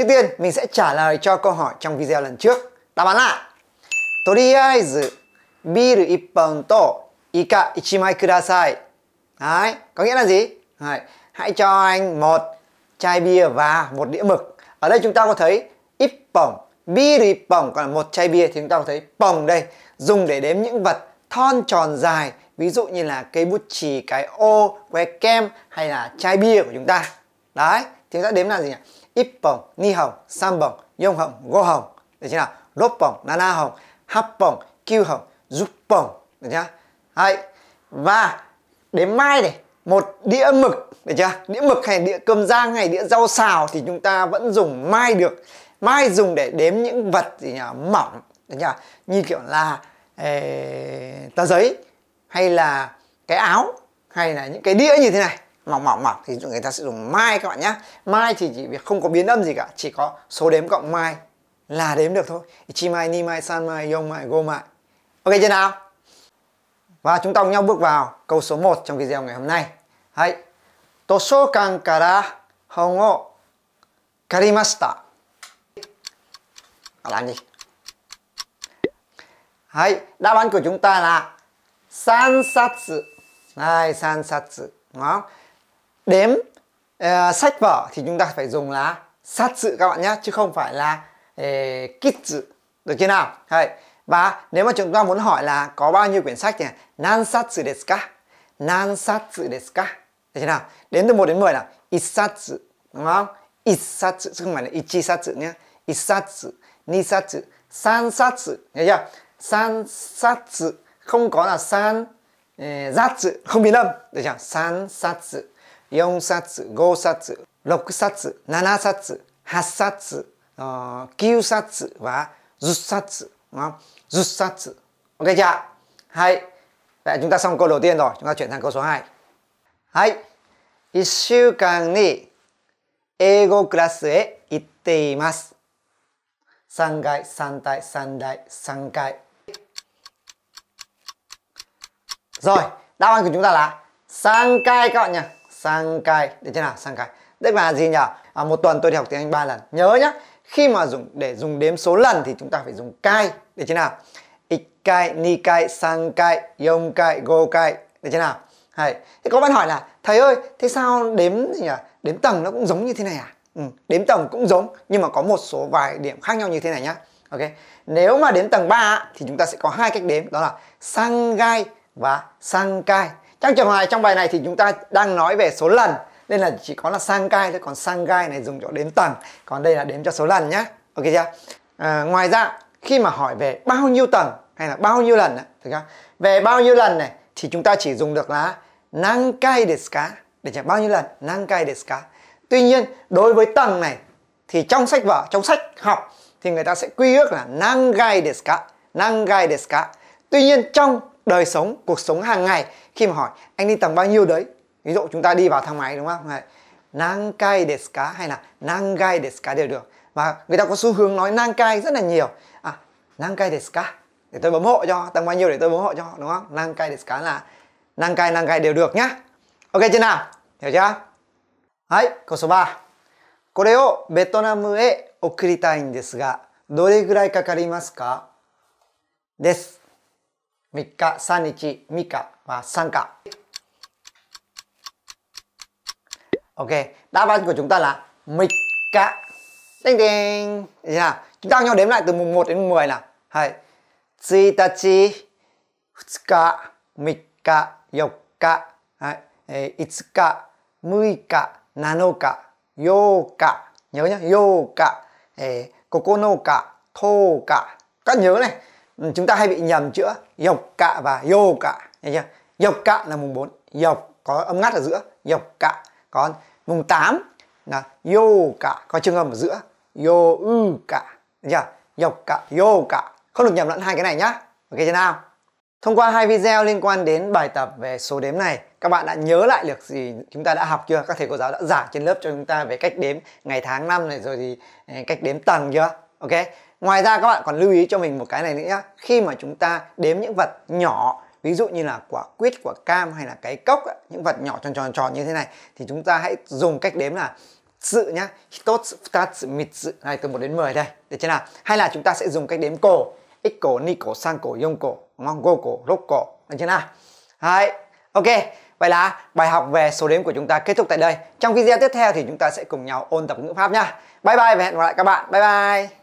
Trước tiên, mình sẽ trả lời cho câu hỏi trong video lần trước. Đáp án là とりあえずビール1本とイカ1 đấy có nghĩa là gì? Đấy, hãy cho anh một chai bia và một đĩa mực. Ở đây chúng ta có thấy ippon, biru ippon còn là một chai bia thì chúng ta có thấy pong đây, dùng để đếm những vật thon tròn dài, ví dụ như là cây bút chì, cái ô, que kem hay là chai bia của chúng ta. Đấy, thì chúng ta đếm là gì nhỉ? 1本、2本、3本、4本、5本。Được chưa nào? 6本、7本、8本、9本、10本. Được chưa? Đấy. Và đến mai này, một đĩa mực. Được chưa? Đĩa mực hay đĩa cơm rang hay đĩa rau xào thì chúng ta vẫn dùng mai được. Mai dùng để đếm những vật gì nhỉ? Mỏng. Được chưa? Như kiểu là ê, tờ giấy hay là cái áo hay là những cái đĩa như thế này mỏng mỏng mỏng thì người ta sẽ dùng mai các bạn nhé mai thì chỉ không có biến âm gì cả chỉ có số đếm cộng mai là đếm được thôi chi mai ni mai san mai yong mai go mai ok chưa nào và chúng ta cùng nhau bước vào câu số 1 trong video ngày hôm nay hãy tosokan kara hon o karimashita làm gì hãy đáp án của chúng ta là san satsu này san satsu đúng không đếm uh, sách vở thì chúng ta phải dùng là sát sự các bạn nhé chứ không phải là uh, kít sự được chưa nào Đấy. và nếu mà chúng ta muốn hỏi là có bao nhiêu quyển sách thì nan sát sự desu ka nan sát sự desu ka được chưa nào đến từ 1 đến 10 là ít sát isatsu đúng không isatsu chứ không phải là ít sát ichisatsu nhé ít sát sát isatsu sát sansatsu nhớ chưa sansatsu không có là san eh, ờ, sát sự không bị âm được chưa san sát sự 4冊5冊6冊7冊8冊あ9冊は10冊あ10冊じゃあはい来順番参考留電の順番全単語損害はい1週間に英語クラスへ行っています3回3回3回3回そうラワン3回か sang cai được chưa nào sang cai tức là gì nhỉ à, một tuần tôi đi học tiếng anh ba lần nhớ nhá khi mà dùng để dùng đếm số lần thì chúng ta phải dùng cai được chưa nào ni cai, sang cai, yong cai, go cai được chưa nào hay thế có bạn hỏi là thầy ơi thế sao đếm gì nhỉ đếm tầng nó cũng giống như thế này à ừ, đếm tầng cũng giống nhưng mà có một số vài điểm khác nhau như thế này nhá ok nếu mà đếm tầng 3 thì chúng ta sẽ có hai cách đếm đó là sang gai và sang cai trong trường hợp trong bài này thì chúng ta đang nói về số lần nên là chỉ có là sang gai thôi còn sang gai này dùng cho đếm tầng còn đây là đếm cho số lần nhá ok chưa à, ngoài ra khi mà hỏi về bao nhiêu tầng hay là bao nhiêu lần thực ra về bao nhiêu lần này thì chúng ta chỉ dùng được là năng kai để ka để trả bao nhiêu lần năng kai để ka tuy nhiên đối với tầng này thì trong sách vở trong sách học thì người ta sẽ quy ước là năng gai để ka năng gai để ka tuy nhiên trong đời sống cuộc sống hàng ngày khi mà hỏi anh đi tầng bao nhiêu đấy ví dụ chúng ta đi vào thang máy đúng không nang kai desu ka hay là nang gai desu ka đều được và người ta có xu hướng nói nang kai rất là nhiều à nang kai desu ka để tôi bấm hộ cho tầng bao nhiêu để tôi bấm hộ cho đúng không nang kai desu ka là nang kai nang kai đều được nhá ok chưa nào hiểu chưa Đấy, câu số 3. これをベトナムへ送りたいんですが、どれぐらいかかりますかです。mika sanichi mika và sanka, Ok, đáp án của chúng ta là mika cả. Tinh tinh. Yeah. Dạ, chúng ta nhau đếm lại từ mùng 1 đến mùng 10 nào. Hai. Chi ta Hutsuka. Mika. Yoka. Hai. Itsuka. Muika. Nanoka. Yoka. Nhớ nhá. Yoka. Kokonoka. Toka. Các nhớ này. Ừ. chúng ta hay bị nhầm chữa dọc cạ và yô cạ nghe chưa dọc cạ là mùng 4 dọc có âm ngắt ở giữa dọc cạ còn mùng 8 là yô cạ có trường âm ở giữa yô ư cạ nghe chưa dọc cạ yô cạ không được nhầm lẫn hai cái này nhá ok chưa nào thông qua hai video liên quan đến bài tập về số đếm này các bạn đã nhớ lại được gì chúng ta đã học chưa các thầy cô giáo đã giảng trên lớp cho chúng ta về cách đếm ngày tháng năm này rồi thì ừ, cách đếm tầng chưa ok ngoài ra các bạn còn lưu ý cho mình một cái này nữa nhé khi mà chúng ta đếm những vật nhỏ ví dụ như là quả quýt quả cam hay là cái cốc những vật nhỏ tròn tròn tròn như thế này thì chúng ta hãy dùng cách đếm là sự nhá tốt ta mịt sự này từ 1 đến 10 đây để thế nào hay là chúng ta sẽ dùng cách đếm cổ ít cổ ni cổ sang cổ yông cổ ngon go cổ rốt cổ được chưa nào Đấy. ok vậy là bài học về số đếm của chúng ta kết thúc tại đây trong video tiếp theo thì chúng ta sẽ cùng nhau ôn tập ngữ pháp nhá bye bye và hẹn gặp lại các bạn bye bye